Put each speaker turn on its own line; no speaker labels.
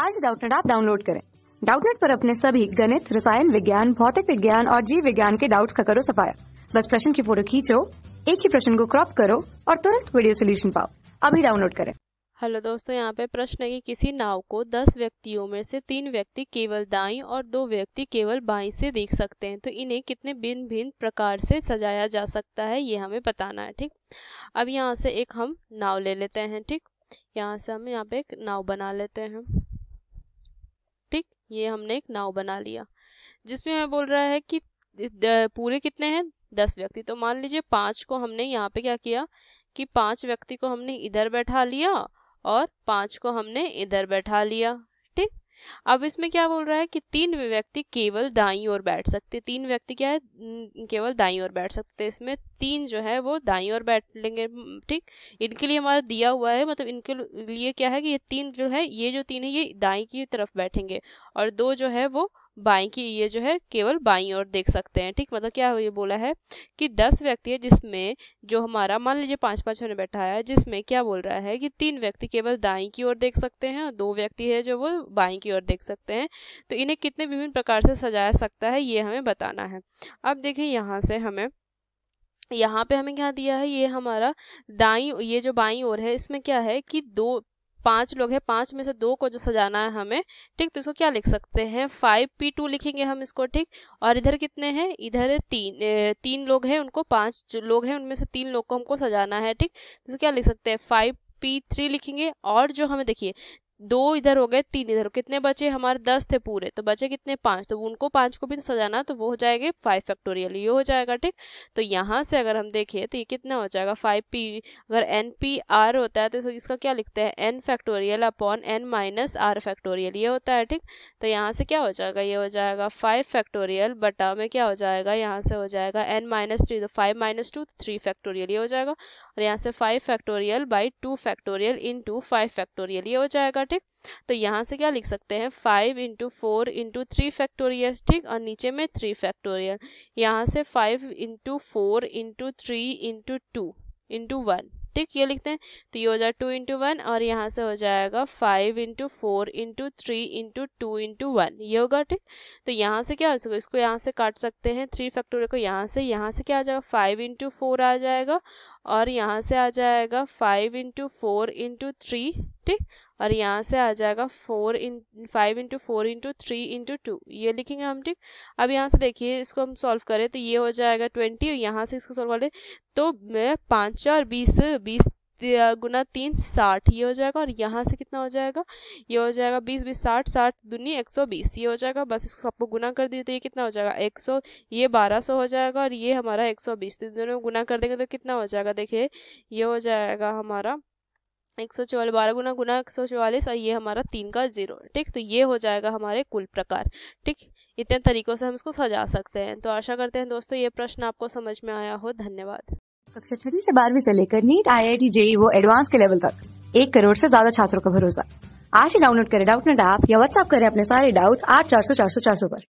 आज डाउटनेट आप डाउनलोड करें डाउटनेट पर अपने सभी गणित रसायन विज्ञान भौतिक विज्ञान और जीव विज्ञान के डाउट्स का करो सफाया बस प्रश्न की फोटो खींचो एक ही प्रश्न को क्रॉप करो और तुरंत वीडियो सोल्यूशन पाओ अभी डाउनलोड करें
हेलो दोस्तों यहाँ पे प्रश्न है कि किसी नाव को दस व्यक्तियों में से तीन व्यक्ति केवल दाई और दो व्यक्ति केवल बाई से देख सकते हैं तो इन्हें कितने भिन्न भिन्न प्रकार से सजाया जा सकता है ये हमें बताना है ठीक अब यहाँ से एक हम नाव ले लेते हैं ठीक यहाँ से हम यहाँ पे एक नाव बना लेते हैं ये हमने एक नाव बना लिया जिसमें मैं बोल रहा है कि पूरे कितने हैं दस व्यक्ति तो मान लीजिए पांच को हमने यहाँ पे क्या किया कि पांच व्यक्ति को हमने इधर बैठा लिया और पांच को हमने इधर बैठा लिया अब इसमें क्या बोल रहा है कि तीन व्यक्ति केवल दाई और बैठ सकते तीन व्यक्ति क्या है केवल दाई और बैठ सकते इसमें तीन जो है वो दाई और बैठ लेंगे ठीक इनके लिए हमारा दिया हुआ है मतलब इनके लिए क्या है कि ये तीन जो है ये जो तीन है ये दाई की तरफ बैठेंगे और दो जो है वो बाई की ये जो है केवल बाई और देख सकते हैं ठीक मतलब क्या ये बोला है कि दस व्यक्ति है जिसमें जो हमारा मान लीजिए पांच पांच होने बैठा है जिसमें क्या बोल रहा है कि तीन व्यक्ति केवल दाई की ओर देख सकते हैं और दो व्यक्ति है जो वो बाई की ओर देख सकते हैं तो इन्हें कितने विभिन्न प्रकार से सजाया सकता है ये हमें बताना है अब देखिए यहाँ से हमें यहाँ पे हमें क्या दिया है ये हमारा दाई ये जो बाई ओर है इसमें क्या है कि दो पांच लोग हैं पांच में से दो को जो सजाना है हमें ठीक तो इसको क्या लिख सकते हैं फाइव पी टू लिखेंगे हम इसको ठीक और इधर कितने हैं इधर तीन ए, तीन लोग हैं उनको पांच जो लोग हैं उनमें से तीन लोग को हमको सजाना है ठीक तो क्या लिख सकते हैं फाइव पी थ्री लिखेंगे और जो हमें देखिए दो इधर हो गए तीन इधर कितने बचे हमारे दस थे पूरे तो बचे कितने पाँच तो उनको पाँच को भी तो सजाना तो वो हो जाएंगे फाइव फैक्टोरियल ये हो जाएगा ठीक तो यहाँ से अगर हम देखें तो ये कितना हो जाएगा फाइव पी अगर एन पी आर होता है तो इसका क्या लिखते हैं N factorial upon N minus R factorial ये होता है ठीक तो यहाँ से क्या हो जाएगा ये हो जाएगा फाइव फैक्टोरियल बटा में क्या हो जाएगा यहाँ से हो जाएगा एन माइनस थ्री तो five minus two three factorial ये हो जाएगा और यहाँ से five factorial by two factorial into five factorial ये हो जाएगा ठीक तो यहाँ से क्या लिख सकते हैं five into four into three factorial ठीक और नीचे में थ्री फैक्टोरियल यहाँ से five into four into three into two into one ठीक ये लिखते हैं तो ये हो जाएगा टू इंटू वन और यहाँ से हो जाएगा five into four into three into two into one ये होगा ठीक तो यहाँ से क्या हो सकता इसको यहाँ से काट सकते हैं थ्री फैक्टोरियल को यहाँ से यहाँ से क्या आ जाएगा फाइव इंटू फोर आ जाएगा और यहाँ से आ जाएगा five into four into three ठीक और यहाँ से आ जाएगा four in five into four into three into two ये लिखेंगे हम ठीक अब यहाँ से देखिए इसको हम सॉल्व करें तो ये हो जाएगा ट्वेंटी और यहाँ से इसको सॉल्व करें तो पाँच और बीस बीस गुना तीन साठ ये हो जाएगा और यहाँ से कितना हो जाएगा ये हो जाएगा बीस बीस साठ साठ दुनी एक सौ बीस ये हो जाएगा बस इसको सबको गुना कर दिए तो ये कितना हो जाएगा एक सौ ये बारह सौ हो जाएगा और ये हमारा एक सौ बीस तो दोनों गुना कर देंगे तो कितना हो जाएगा देखिए ये हो जाएगा हमारा एक सौ चौवालीस बारह गुना गुना एक सौ चौवालीस और ये हमारा तीन का जीरो ठीक तो ये हो जाएगा हमारे कुल प्रकार ठीक इतने तरीकों से हम इसको सजा सकते हैं तो आशा करते हैं दोस्तों ये प्रश्न आपको समझ में आया हो धन्यवाद
कक्षा छठी से बारहवीं से लेकर NEET I I T JEE वो एडवांस के लेवल तक एक करोड़ से ज्यादा छात्रों का भरोसा आज ही डाउनलोड करें डाउट नेट ऐप या व्हाट्सअप करें अपने सारे डाउट्स आठ चार सौ चार सौ चार सौ पर